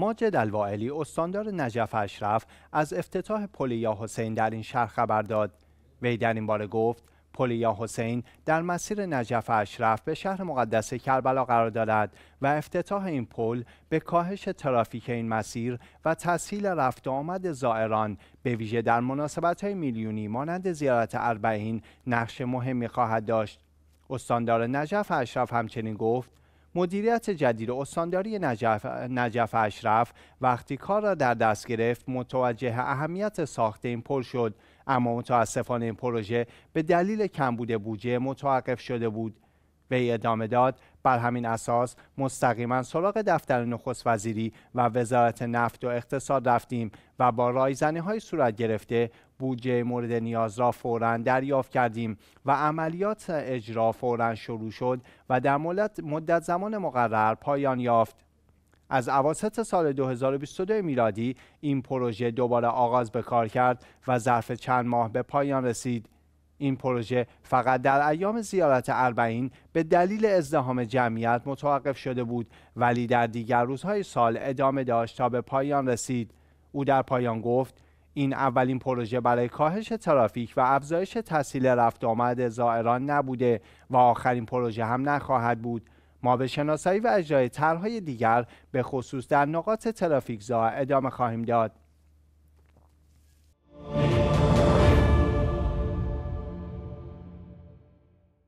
ماجد الوائلی استاندار نجف اشرف از افتتاح پل یا حسین در این شهر خبر داد وی در این باره گفت پل یا حسین در مسیر نجف اشرف به شهر مقدس کربلا قرار دارد و افتتاح این پل به کاهش ترافیک این مسیر و تسهیل رفت آمد زائران به ویژه در مناسبت های میلیونی مانند زیارت اربعین نقش مهمی خواهد داشت استاندار نجف اشرف همچنین گفت مدیریت جدید استانداری نجف, نجف اشرف وقتی کار را در دست گرفت متوجه اهمیت ساخت این پل شد اما متاسفانه این پروژه به دلیل کمبود بودجه متوقف شده بود وی ادامه داد بر همین اساس مستقیما سراغ دفتر نخست وزیری و وزارت نفت و اقتصاد رفتیم و با رایزنی های صورت گرفته بودجه مورد نیاز را فورا دریافت کردیم و عملیات اجرا فورا شروع شد و در مدت زمان مقرر پایان یافت از عواسط سال 2022 میلادی این پروژه دوباره آغاز به کار کرد و ظرف چند ماه به پایان رسید این پروژه فقط در ایام زیارت اربعین به دلیل ازدهام جمعیت متوقف شده بود ولی در دیگر روزهای سال ادامه داشت تا به پایان رسید او در پایان گفت این اولین پروژه برای کاهش ترافیک و افزایش تسهیل رفت آمد زائران نبوده و آخرین پروژه هم نخواهد بود ما به شناسایی و اجرای طرحهای دیگر به خصوص در نقاط ترافیک زا ادامه خواهیم داد